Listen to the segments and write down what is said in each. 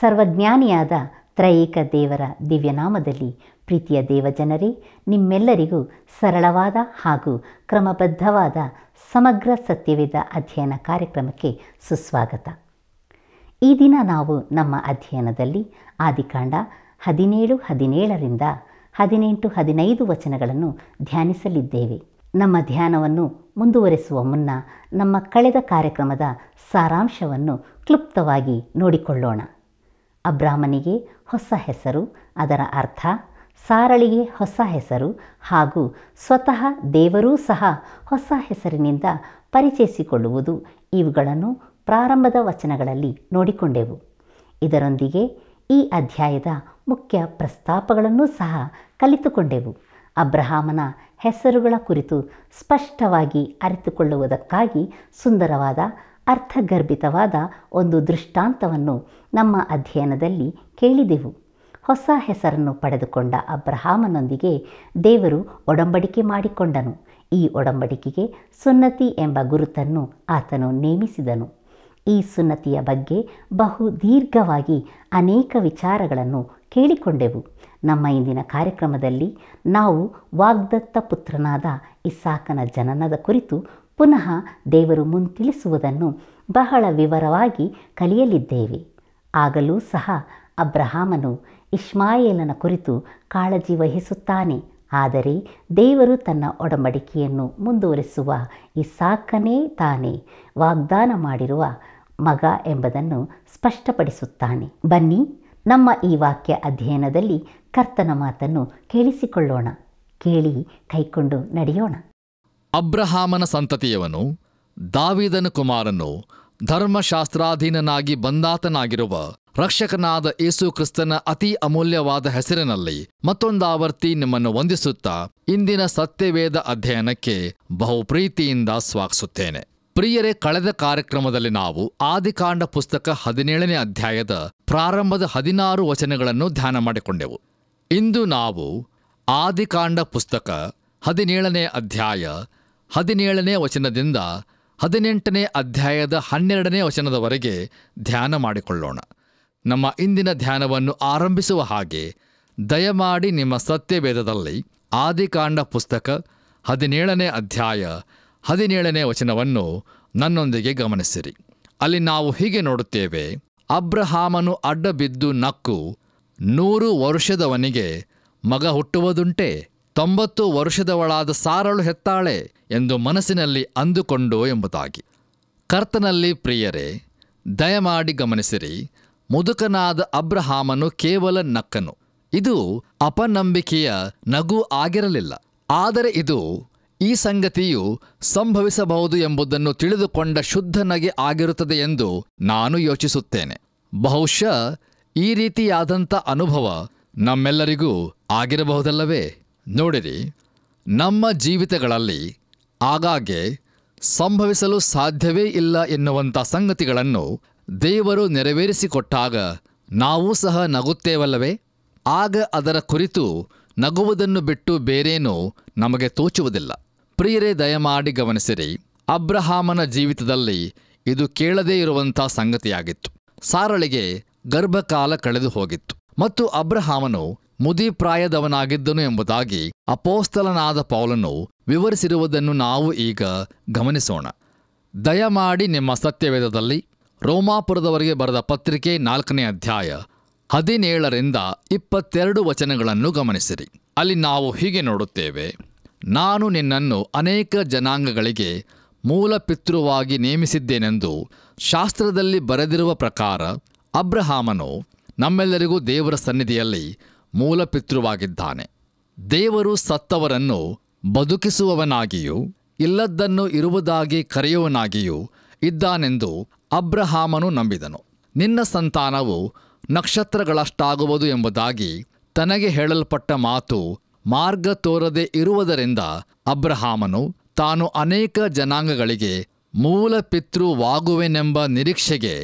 ಸರ್ವಜ್ಞಾನಿಯಾದ ತ್ರಯೇಕ ದೇವರ ದಿವ್ಯನಾಮದಲ್ಲಿ ಪ್ರೀತಿಯ ದೇವಜನರೇ ನಿಮ್ಮೆಲ್ಲರಿಗೂ ಸರಳವಾದ ಹಾಗೂ ಕ್ರಮಬದ್ಧವಾದ ಸಮಗ್ರ ಸತ್ಯವೇದ ಅಧ್ಯಯನ ಕಾರ್ಯಕ್ರಮಕ್ಕೆ ಸುಸ್ವಾಗತ ಈ ದಿನ ನಾವು ನಮ್ಮ ಅಧ್ಯಯನದಲ್ಲಿ ಆದಿಕಾಂಡ ಹದಿನೇಳು ಹದಿನೇಳರಿಂದ ಹದಿನೆಂಟು ಹದಿನೈದು ವಚನಗಳನ್ನು ಧ್ಯಾನಿಸಲಿದ್ದೇವೆ ನಮ್ಮ ಧ್ಯಾನವನ್ನು ಮುಂದುವರೆಸುವ ಮುನ್ನ ನಮ್ಮ ಕಳೆದ ಕಾರ್ಯಕ್ರಮದ ಸಾರಾಂಶವನ್ನು ಕ್ಲುಪ್ತವಾಗಿ ನೋಡಿಕೊಳ್ಳೋಣ ಅಬ್ರಾಹ್ಮನಿಗೆ ಹೊಸ ಹೆಸರು ಅದರ ಅರ್ಥ ಸಾರಳಿಗೆ ಹೊಸ ಹೆಸರು ಹಾಗೂ ಸ್ವತಃ ದೇವರೂ ಸಹ ಹೊಸ ಹೆಸರಿನಿಂದ ಪರಿಚಯಿಸಿಕೊಳ್ಳುವುದು ಇವುಗಳನ್ನು ಪ್ರಾರಂಭದ ವಚನಗಳಲ್ಲಿ ನೋಡಿಕೊಂಡೆವು ಇದರೊಂದಿಗೆ ಈ ಅಧ್ಯಾಯದ ಮುಖ್ಯ ಪ್ರಸ್ತಾಪಗಳನ್ನು ಸಹ ಕಲಿತುಕೊಂಡೆವು ಅಬ್ರಹಾಮನ ಹೆಸರುಗಳ ಕುರಿತು ಸ್ಪಷ್ಟವಾಗಿ ಅರಿತುಕೊಳ್ಳುವುದಕ್ಕಾಗಿ ಸುಂದರವಾದ ಅರ್ಥಗರ್ಭಿತವಾದ ಒಂದು ದೃಷ್ಟಾಂತವನ್ನು ನಮ್ಮ ಅಧ್ಯಯನದಲ್ಲಿ ಕೇಳಿದೆವು ಹೊಸ ಹೆಸರನ್ನು ಪಡೆದುಕೊಂಡ ಅಬ್ರಹಾಮನೊಂದಿಗೆ ದೇವರು ಒಡಂಬಡಿಕೆ ಮಾಡಿಕೊಂಡನು ಈ ಒಡಂಬಡಿಕೆಗೆ ಸುನ್ನತಿ ಎಂಬ ಗುರುತನ್ನು ಆತನು ನೇಮಿಸಿದನು ಈ ಸುನ್ನತಿಯ ಬಗ್ಗೆ ಬಹು ದೀರ್ಘವಾಗಿ ಅನೇಕ ವಿಚಾರಗಳನ್ನು ಕೇಳಿಕೊಂಡೆವು ನಮ್ಮ ಇಂದಿನ ಕಾರ್ಯಕ್ರಮದಲ್ಲಿ ನಾವು ವಾಗ್ದತ್ತ ಪುತ್ರನಾದ ಇಸಾಕನ ಜನನದ ಕುರಿತು ಪುನಃ ದೇವರು ಮುಂತಿಳಿಸುವುದನ್ನು ಬಹಳ ವಿವರವಾಗಿ ಕಲಿಯಲಿದ್ದೇವೆ ಆಗಲೂ ಸಹ ಅಬ್ರಹಾಮನು ಇಶ್ಮಾಯೇಲನ ಕುರಿತು ಕಾಳಜಿ ವಹಿಸುತ್ತಾನೆ ಆದರೆ ದೇವರು ತನ್ನ ಒಡಂಬಡಿಕೆಯನ್ನು ಮುಂದುವರಿಸುವ ಇಸಾಕನೇ ತಾನೇ ವಾಗ್ದಾನ ಮಾಡಿರುವ ಮಗ ಎಂಬುದನ್ನು ಸ್ಪಷ್ಟಪಡಿಸುತ್ತಾನೆ ಬನ್ನಿ ನಮ್ಮ ಈ ವಾಕ್ಯ ಅಧ್ಯಯನದಲ್ಲಿ ಕರ್ತನ ಮಾತನ್ನು ಕೇಳಿಸಿಕೊಳ್ಳೋಣ ಕೇಳಿ ಕೈಕೊಂಡು ನಡೆಯೋಣ ಅಬ್ರಹಾಮನ ಸಂತತಿಯವನು ದಾವಿದನ ಕುಮಾರನು ಧರ್ಮಶಾಸ್ತ್ರಾಧೀನನಾಗಿ ಬಂದಾತನಾಗಿರುವ ರಕ್ಷಕನಾದ ಯೇಸು ಕ್ರಿಸ್ತನ ಅತಿ ಅಮೂಲ್ಯವಾದ ಹೆಸರಿನಲ್ಲಿ ಮತ್ತೊಂದಾವರ್ತಿ ನಿಮ್ಮನ್ನು ವಂದಿಸುತ್ತಾ ಇಂದಿನ ಸತ್ಯವೇದ ಅಧ್ಯಯನಕ್ಕೆ ಬಹು ಪ್ರೀತಿಯಿಂದ ಸ್ವಾಗತಿಸುತ್ತೇನೆ ಪ್ರಿಯರೇ ಕಳೆದ ಕಾರ್ಯಕ್ರಮದಲ್ಲಿ ನಾವು ಆದಿಕಾಂಡ ಪುಸ್ತಕ ಹದಿನೇಳನೇ ಅಧ್ಯಾಯದ ಪ್ರಾರಂಭದ ಹದಿನಾರು ವಚನಗಳನ್ನು ಧ್ಯಾನ ಮಾಡಿಕೊಂಡೆವು ಇಂದು ನಾವು ಆದಿಕಾಂಡ ಪುಸ್ತಕ ಹದಿನೇಳನೇ ಅಧ್ಯಾಯ ಹದಿನೇಳನೇ ವಚನದಿಂದ ಹದಿನೆಂಟನೇ ಅಧ್ಯಾಯದ ಹನ್ನೆರಡನೇ ವಚನದವರೆಗೆ ಧ್ಯಾನ ಮಾಡಿಕೊಳ್ಳೋಣ ನಮ್ಮ ಇಂದಿನ ಧ್ಯಾನವನ್ನು ಆರಂಭಿಸುವ ಹಾಗೆ ದಯಮಾಡಿ ನಿಮ್ಮ ಸತ್ಯವೇದದಲ್ಲಿ ಆದಿಕಾಂಡ ಪುಸ್ತಕ ಹದಿನೇಳನೇ ಅಧ್ಯಾಯ ಹದಿನೇಳನೇ ವಚನವನ್ನು ನನ್ನೊಂದಿಗೆ ಗಮನಿಸಿರಿ ಅಲ್ಲಿ ನಾವು ಹೀಗೆ ನೋಡುತ್ತೇವೆ ಅಬ್ರಹಾಮನು ಅಡ್ಡ ಬಿದ್ದು ನಕ್ಕು ನೂರು ವರ್ಷದವನಿಗೆ ಮಗ ಹುಟ್ಟುವುದುಂಟೆ ತೊಂಬತ್ತು ವರ್ಷದವಳಾದ ಸಾರಳು ಹೆತ್ತಾಳೆ ಎಂದು ಮನಸ್ಸಿನಲ್ಲಿ ಅಂದುಕೊಂಡು ಎಂಬುದಾಗಿ ಕರ್ತನಲ್ಲಿ ಪ್ರಿಯರೇ ದಯಮಾಡಿ ಗಮನಿಸಿರಿ ಮುದುಕನಾದ ಅಬ್ರಹಾಮನು ಕೇವಲ ನಕ್ಕನು ಇದು ಅಪನಂಬಿಕೆಯ ನಗು ಆಗಿರಲಿಲ್ಲ ಆದರೆ ಇದು ಈ ಸಂಗತಿಯು ಸಂಭವಿಸಬಹುದು ಎಂಬುದನ್ನು ತಿಳಿದುಕೊಂಡ ಶುದ್ಧ ನಗೆ ಆಗಿರುತ್ತದೆ ಎಂದು ನಾನು ಯೋಚಿಸುತ್ತೇನೆ ಬಹುಶಃ ಈ ರೀತಿಯಾದಂಥ ಅನುಭವ ನಮ್ಮೆಲ್ಲರಿಗೂ ಆಗಿರಬಹುದಲ್ಲವೇ ನೋಡಿರಿ ನಮ್ಮ ಜೀವಿತಗಳಲ್ಲಿ ಆಗಾಗ್ಗೆ ಸಂಭವಿಸಲು ಸಾಧ್ಯವೇ ಇಲ್ಲ ಎನ್ನುವಂಥ ಸಂಗತಿಗಳನ್ನು ದೇವರು ನೆರವೇರಿಸಿಕೊಟ್ಟಾಗ ನಾವೂ ಸಹ ನಗುತ್ತೇವಲ್ಲವೇ ಆಗ ಅದರ ಕುರಿತು ನಗುವುದನ್ನು ಬಿಟ್ಟು ಬೇರೇನೂ ನಮಗೆ ತೋಚುವುದಿಲ್ಲ ಪ್ರಿಯರೇ ದಯಮಾಡಿ ಗಮನಿಸಿರಿ ಅಬ್ರಹಾಮನ ಜೀವಿತದಲ್ಲಿ ಇದು ಕೇಳದೇ ಇರುವಂಥ ಸಂಗತಿಯಾಗಿತ್ತು ಸಾರಳಿಗೆ ಗರ್ಭಕಾಲ ಕಳೆದು ಹೋಗಿತ್ತು ಮತ್ತು ಅಬ್ರಹಾಮನು ಮುದಿಪ್ರಾಯದವನಾಗಿದ್ದನು ಎಂಬುದಾಗಿ ಅಪೋಸ್ತಲನಾದ ಪೌಲನು ವಿವರಿಸಿರುವುದನ್ನು ನಾವು ಈಗ ಗಮನಿಸೋಣ ದಯಮಾಡಿ ನಿಮ್ಮ ಸತ್ಯವೇದದಲ್ಲಿ ರೋಮಾಪುರದವರೆಗೆ ಬರೆದ ಪತ್ರಿಕೆ ನಾಲ್ಕನೇ ಅಧ್ಯಾಯ ಹದಿನೇಳರಿಂದ ಇಪ್ಪತ್ತೆರಡು ವಚನಗಳನ್ನು ಗಮನಿಸಿರಿ ಅಲ್ಲಿ ನಾವು ಹೀಗೆ ನೋಡುತ್ತೇವೆ ನಾನು ನಿನ್ನನ್ನು ಅನೇಕ ಜನಾಂಗಗಳಿಗೆ ಮೂಲ ಪಿತೃವಾಗಿ ನೇಮಿಸಿದ್ದೇನೆಂದು ಶಾಸ್ತ್ರದಲ್ಲಿ ಬರೆದಿರುವ ಪ್ರಕಾರ ಅಬ್ರಹಾಮನು ನಮ್ಮೆಲ್ಲರಿಗೂ ದೇವರ ಸನ್ನಿಧಿಯಲ್ಲಿ ಮೂಲಪಿತೃವಾಗಿದ್ದಾನೆ ದೇವರು ಸತ್ತವರನ್ನು ಬದುಕಿಸುವವನಾಗಿಯೂ ಇಲ್ಲದ್ದನ್ನು ಇರುವುದಾಗಿ ಕರೆಯುವನಾಗಿಯೂ ಇದ್ದಾನೆಂದು ಅಬ್ರಹಾಮನು ನಂಬಿದನು ನಿನ್ನ ಸಂತಾನವು ನಕ್ಷತ್ರಗಳಷ್ಟಾಗುವುದು ಎಂಬುದಾಗಿ ತನಗೆ ಹೇಳಲ್ಪಟ್ಟ ಮಾತು ಮಾರ್ಗ ತೋರದೆ ಇರುವುದರಿಂದ ಅಬ್ರಹಾಮನು ತಾನು ಅನೇಕ ಜನಾಂಗಗಳಿಗೆ ಮೂಲ ಪಿತೃವಾಗುವೆನೆಂಬ ನಿರೀಕ್ಷೆಗೆ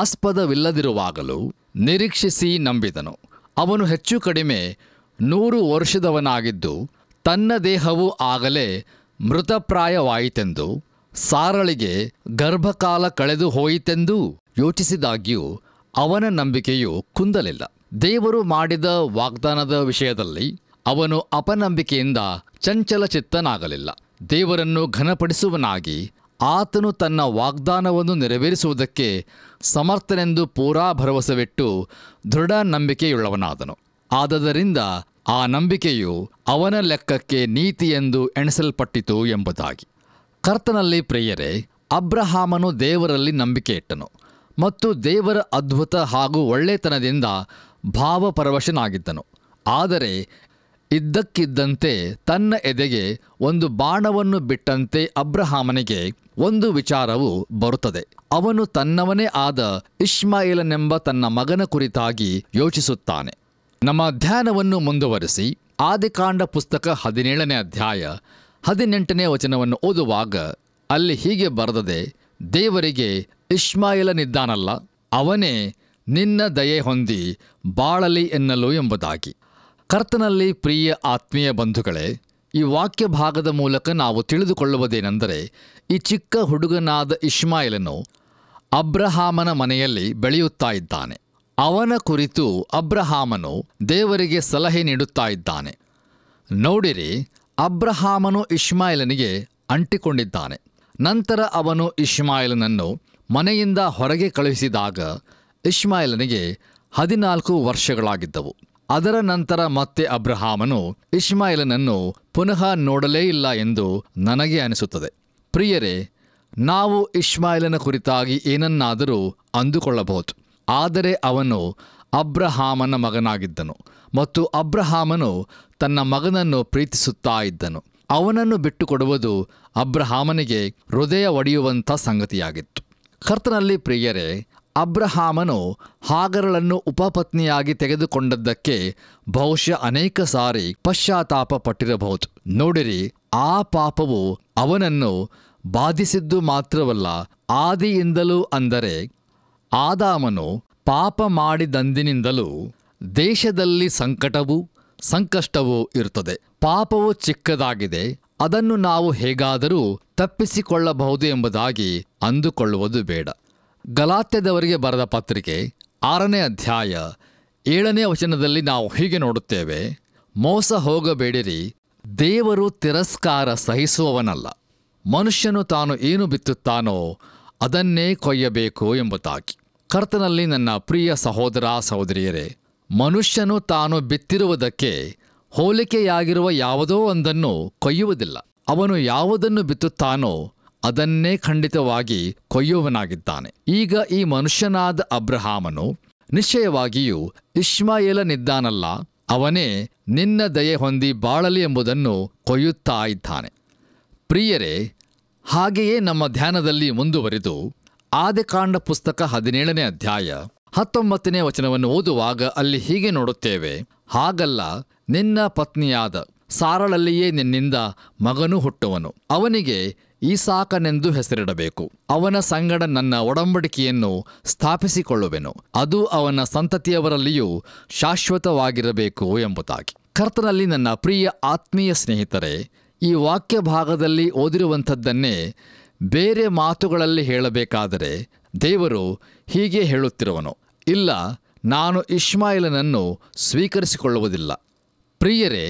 ಆಸ್ಪದವಿಲ್ಲದಿರುವಾಗಲೂ ನಿರೀಕ್ಷಿಸಿ ನಂಬಿದನು ಅವನು ಹೆಚ್ಚು ಕಡಿಮೆ ನೂರು ವರ್ಷದವನಾಗಿದ್ದು ತನ್ನ ದೇಹವು ಆಗಲೇ ಮೃತಪ್ರಾಯವಾಯಿತೆಂದು ಸಾರಳಿಗೆ ಗರ್ಭಕಾಲ ಕಳೆದು ಹೋಯಿತೆಂದೂ ಯೋಚಿಸಿದಾಗ್ಯೂ ಅವನ ನಂಬಿಕೆಯು ಕುಂದಲಿಲ್ಲ ದೇವರು ಮಾಡಿದ ವಾಗ್ದಾನದ ವಿಷಯದಲ್ಲಿ ಅವನು ಅಪನಂಬಿಕೆಯಿಂದ ಚಂಚಲ ಚಿತ್ತನಾಗಲಿಲ್ಲ ದೇವರನ್ನು ಘನಪಡಿಸುವನಾಗಿ ಆತನು ತನ್ನ ವಾಗ್ದಾನವನ್ನು ನೆರವೇರಿಸುವುದಕ್ಕೆ ಸಮರ್ಥನೆಂದು ಪೂರಾ ಭರವಸೆವಿಟ್ಟು ದೃಢ ನಂಬಿಕೆಯುಳ್ಳವನಾದನು ಆದದರಿಂದ ಆ ನಂಬಿಕೆಯು ಅವನ ಲೆಕ್ಕಕ್ಕೆ ನೀತಿಯೆಂದು ಎಣಿಸಲ್ಪಟ್ಟಿತು ಎಂಬುದಾಗಿ ಕರ್ತನಲ್ಲಿ ಪ್ರಿಯರೇ ಅಬ್ರಹಾಮನು ದೇವರಲ್ಲಿ ನಂಬಿಕೆ ಇಟ್ಟನು ಮತ್ತು ದೇವರ ಅದ್ಭುತ ಹಾಗೂ ಒಳ್ಳೆತನದಿಂದ ಭಾವಪರವಶನಾಗಿದ್ದನು ಆದರೆ ಇದ್ದಕ್ಕಿದ್ದಂತೆ ತನ್ನ ಎದೆಗೆ ಒಂದು ಬಾಣವನ್ನು ಬಿಟ್ಟಂತೆ ಅಬ್ರಹಾಮನಿಗೆ ಒಂದು ವಿಚಾರವು ಬರುತ್ತದೆ ಅವನು ತನ್ನವನೇ ಆದ ಇಶ್ಮಾಯಿಲನೆಂಬ ತನ್ನ ಮಗನ ಕುರಿತಾಗಿ ಯೋಚಿಸುತ್ತಾನೆ ನಮ್ಮ ಧ್ಯಾನವನ್ನು ಮುಂದುವರಿಸಿ ಆದಿಕಾಂಡ ಪುಸ್ತಕ ಹದಿನೇಳನೇ ಅಧ್ಯಾಯ ಹದಿನೆಂಟನೇ ವಚನವನ್ನು ಓದುವಾಗ ಅಲ್ಲಿ ಹೀಗೆ ಬರೆದದೆ ದೇವರಿಗೆ ಇಶ್ಮಾಯಿಲನಿದ್ದಾನಲ್ಲ ಅವನೇ ನಿನ್ನ ದಯೆ ಹೊಂದಿ ಬಾಳಲಿ ಎನ್ನಲು ಎಂಬುದಾಗಿ ಕರ್ತನಲ್ಲಿ ಪ್ರಿಯ ಆತ್ಮೀಯ ಬಂಧುಗಳೇ ಈ ವಾಕ್ಯ ಭಾಗದ ಮೂಲಕ ನಾವು ತಿಳಿದುಕೊಳ್ಳುವುದೇನೆಂದರೆ ಈ ಚಿಕ್ಕ ಹುಡುಗನಾದ ಇಸ್ಮಾಯಿಲನು ಅಬ್ರಹಾಮನ ಮನೆಯಲ್ಲಿ ಬೆಳೆಯುತ್ತಾ ಇದ್ದಾನೆ ಅವನ ಕುರಿತು ಅಬ್ರಹಾಮನು ದೇವರಿಗೆ ಸಲಹೆ ನೀಡುತ್ತಾ ಇದ್ದಾನೆ ನೋಡಿರಿ ಅಬ್ರಹಾಮನು ಇಸ್ಮಾಯಿಲನಿಗೆ ಅಂಟಿಕೊಂಡಿದ್ದಾನೆ ನಂತರ ಅವನು ಇಸ್ಮಾಯಿಲನನ್ನು ಮನೆಯಿಂದ ಹೊರಗೆ ಕಳುಹಿಸಿದಾಗ ಇಸ್ಮಾಯಿಲನಿಗೆ ಹದಿನಾಲ್ಕು ವರ್ಷಗಳಾಗಿದ್ದವು ಅದರ ನಂತರ ಮತ್ತೆ ಅಬ್ರಹಾಮನು ಇಷ್ಮಾಯಿಲನನ್ನು ಪುನಃ ನೋಡಲೇ ಇಲ್ಲ ಎಂದು ನನಗೆ ಅನಿಸುತ್ತದೆ ಪ್ರಿಯರೇ ನಾವು ಇಷ್ಮಾಯಿಲನ ಕುರಿತಾಗಿ ಏನನ್ನಾದರೂ ಅಂದುಕೊಳ್ಳಬಹುದು ಆದರೆ ಅವನು ಅಬ್ರಹಾಮನ ಮಗನಾಗಿದ್ದನು ಮತ್ತು ಅಬ್ರಹಾಮನು ತನ್ನ ಮಗನನ್ನು ಪ್ರೀತಿಸುತ್ತಾ ಇದ್ದನು ಅವನನ್ನು ಬಿಟ್ಟುಕೊಡುವುದು ಅಬ್ರಹಾಮನಿಗೆ ಹೃದಯ ಒಡೆಯುವಂಥ ಸಂಗತಿಯಾಗಿತ್ತು ಕರ್ತನಲ್ಲಿ ಪ್ರಿಯರೇ ಅಬ್ರಹಾಮನು ಹಾಗರಳನ್ನು ಉಪಪತ್ನಿಯಾಗಿ ತೆಗೆದುಕೊಂಡದ್ದಕ್ಕೆ ಬಹುಶಃ ಅನೇಕ ಸಾರಿ ಪಶ್ಚಾತ್ತಾಪ ಪಟ್ಟಿರಬಹುದು ನೋಡಿರಿ ಆ ಪಾಪವು ಅವನನ್ನು ಬಾಧಿಸಿದ್ದು ಮಾತ್ರವಲ್ಲ ಆದಿಯಿಂದಲೂ ಅಂದರೆ ಆದಾಮನು ಪಾಪ ಮಾಡಿದಂದಿನಿಂದಲೂ ದೇಶದಲ್ಲಿ ಸಂಕಟವೂ ಸಂಕಷ್ಟವೂ ಇರುತ್ತದೆ ಪಾಪವು ಚಿಕ್ಕದಾಗಿದೆ ಅದನ್ನು ನಾವು ಹೇಗಾದರೂ ತಪ್ಪಿಸಿಕೊಳ್ಳಬಹುದು ಎಂಬುದಾಗಿ ಅಂದುಕೊಳ್ಳುವುದು ಬೇಡ ಗಲಾತ್ಯದವರಿಗೆ ಬರೆದ ಪತ್ರಿಕೆ ಆರನೇ ಅಧ್ಯಾಯ ಏಳನೇ ವಚನದಲ್ಲಿ ನಾವು ಹೀಗೆ ನೋಡುತ್ತೇವೆ ಮೋಸ ಹೋಗಬೇಡಿರಿ ದೇವರು ತಿರಸ್ಕಾರ ಸಹಿಸುವವನಲ್ಲ ಮನುಷ್ಯನು ತಾನು ಏನು ಬಿತ್ತುತ್ತಾನೋ ಅದನ್ನೇ ಕೊಯ್ಯಬೇಕು ಎಂಬುದಾಗಿ ಕರ್ತನಲ್ಲಿ ನನ್ನ ಪ್ರಿಯ ಸಹೋದರ ಸಹೋದರಿಯರೇ ಮನುಷ್ಯನು ತಾನು ಬಿತ್ತಿರುವುದಕ್ಕೆ ಹೋಲಿಕೆಯಾಗಿರುವ ಯಾವುದೋ ಒಂದನ್ನು ಕೊಯ್ಯುವುದಿಲ್ಲ ಅವನು ಯಾವುದನ್ನು ಬಿತ್ತುತ್ತಾನೋ ಅದನ್ನೇ ಖಂಡಿತವಾಗಿ ಕೊಯ್ಯುವನಾಗಿದ್ದಾನೆ ಈಗ ಈ ಮನುಷ್ಯನಾದ ಅಬ್ರಹಾಮನು ನಿಶ್ಚಯವಾಗಿಯೂ ಇಷ್ಮಾಯೇಲನಿದ್ದಾನಲ್ಲ ಅವನೇ ನಿನ್ನ ದಯೆ ಹೊಂದಿ ಬಾಳಲಿ ಎಂಬುದನ್ನು ಕೊಯ್ಯುತ್ತಾ ಇದ್ದಾನೆ ಪ್ರಿಯರೇ ಹಾಗೆಯೇ ನಮ್ಮ ಧ್ಯಾನದಲ್ಲಿ ಮುಂದುವರಿದು ಆದಿಕಾಂಡ ಪುಸ್ತಕ ಹದಿನೇಳನೇ ಅಧ್ಯಾಯ ಹತ್ತೊಂಬತ್ತನೇ ವಚನವನ್ನು ಓದುವಾಗ ಅಲ್ಲಿ ಹೀಗೆ ನೋಡುತ್ತೇವೆ ಹಾಗಲ್ಲ ನಿನ್ನ ಪತ್ನಿಯಾದ ಸಾರಳಲ್ಲಿಯೇ ನಿನ್ನಿಂದ ಮಗನು ಹುಟ್ಟುವನು ಅವನಿಗೆ ಈಸಾಕನೆಂದು ಹೆಸರಿಡಬೇಕು ಅವನ ಸಂಗಡ ನನ್ನ ಒಡಂಬಡಿಕೆಯನ್ನು ಸ್ಥಾಪಿಸಿಕೊಳ್ಳುವೆನು ಅದು ಅವನ ಸಂತತಿಯವರಲ್ಲಿಯೂ ಶಾಶ್ವತವಾಗಿರಬೇಕು ಎಂಬುದಾಗಿ ಕರ್ತನಲ್ಲಿ ನನ್ನ ಪ್ರಿಯ ಆತ್ಮೀಯ ಸ್ನೇಹಿತರೆ ಈ ವಾಕ್ಯ ಭಾಗದಲ್ಲಿ ಓದಿರುವಂಥದ್ದನ್ನೇ ಬೇರೆ ಮಾತುಗಳಲ್ಲಿ ಹೇಳಬೇಕಾದರೆ ದೇವರು ಹೀಗೆ ಹೇಳುತ್ತಿರುವನು ಇಲ್ಲ ನಾನು ಇಶ್ಮಾಯಿಲನನ್ನು ಸ್ವೀಕರಿಸಿಕೊಳ್ಳುವುದಿಲ್ಲ ಪ್ರಿಯರೇ